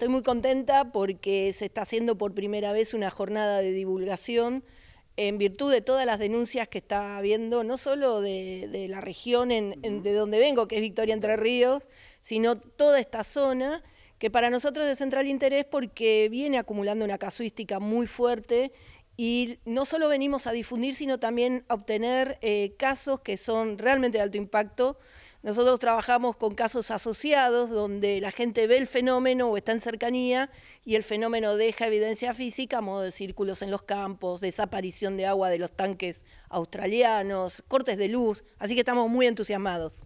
Estoy muy contenta porque se está haciendo por primera vez una jornada de divulgación en virtud de todas las denuncias que está habiendo, no solo de, la región de donde vengo, que es Victoria Entre Ríos, sino toda esta zona, que para nosotros es de central interés porque viene acumulando una casuística muy fuerte y no solo venimos a difundir, sino también a obtener eh, casos que son realmente de alto impacto nosotros trabajamos con casos asociados donde la gente ve el fenómeno o está en cercanía y el fenómeno deja evidencia física, modo de círculos en los campos, desaparición de agua de los tanques australianos, cortes de luz, así que estamos muy entusiasmados.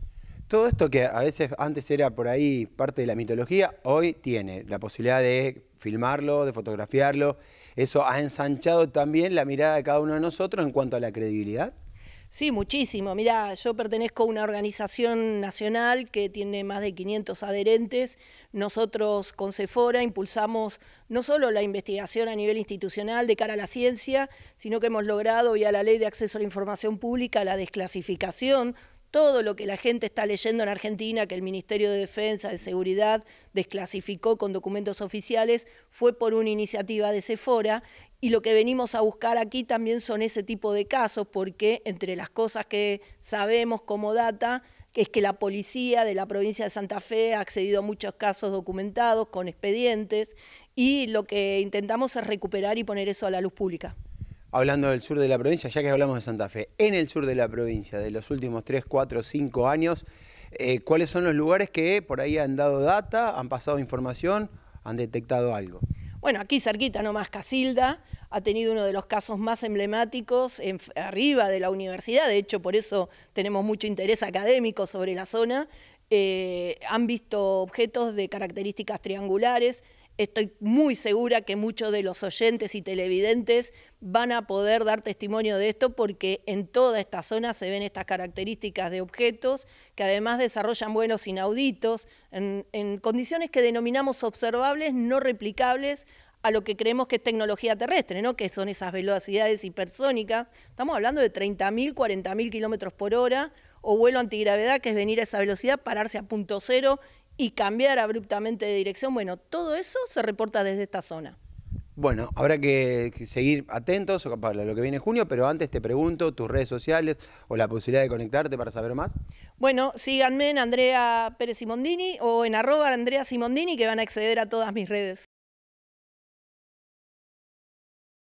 Todo esto que a veces antes era por ahí parte de la mitología, hoy tiene la posibilidad de filmarlo, de fotografiarlo. Eso ha ensanchado también la mirada de cada uno de nosotros en cuanto a la credibilidad. Sí, muchísimo. Mira, yo pertenezco a una organización nacional que tiene más de 500 adherentes. Nosotros con Cefora impulsamos no solo la investigación a nivel institucional de cara a la ciencia, sino que hemos logrado vía la Ley de Acceso a la Información Pública la desclasificación todo lo que la gente está leyendo en Argentina, que el Ministerio de Defensa, de Seguridad desclasificó con documentos oficiales, fue por una iniciativa de Sephora, y lo que venimos a buscar aquí también son ese tipo de casos, porque entre las cosas que sabemos como data, es que la policía de la provincia de Santa Fe ha accedido a muchos casos documentados con expedientes y lo que intentamos es recuperar y poner eso a la luz pública hablando del sur de la provincia, ya que hablamos de Santa Fe, en el sur de la provincia de los últimos 3, 4, 5 años, eh, ¿cuáles son los lugares que por ahí han dado data, han pasado información, han detectado algo? Bueno, aquí cerquita nomás, Casilda ha tenido uno de los casos más emblemáticos arriba de la universidad, de hecho por eso tenemos mucho interés académico sobre la zona, eh, han visto objetos de características triangulares, estoy muy segura que muchos de los oyentes y televidentes van a poder dar testimonio de esto porque en toda esta zona se ven estas características de objetos que además desarrollan buenos inauditos en, condiciones que denominamos observables, no replicables a lo que creemos que es tecnología terrestre, ¿no? que son esas velocidades hipersónicas. Estamos hablando de 30.000, 40.000 kilómetros por hora, o vuelo antigravedad, que es venir a esa velocidad, pararse a punto cero y cambiar abruptamente de dirección. Bueno, todo eso se reporta desde esta zona. Bueno, habrá que, seguir atentos para lo que viene en junio, pero antes te pregunto tus redes sociales o la posibilidad de conectarte para saber más. Bueno, síganme en Andrea Pérez Simondini o en arroba Andrea Simondini que van a acceder a todas mis redes.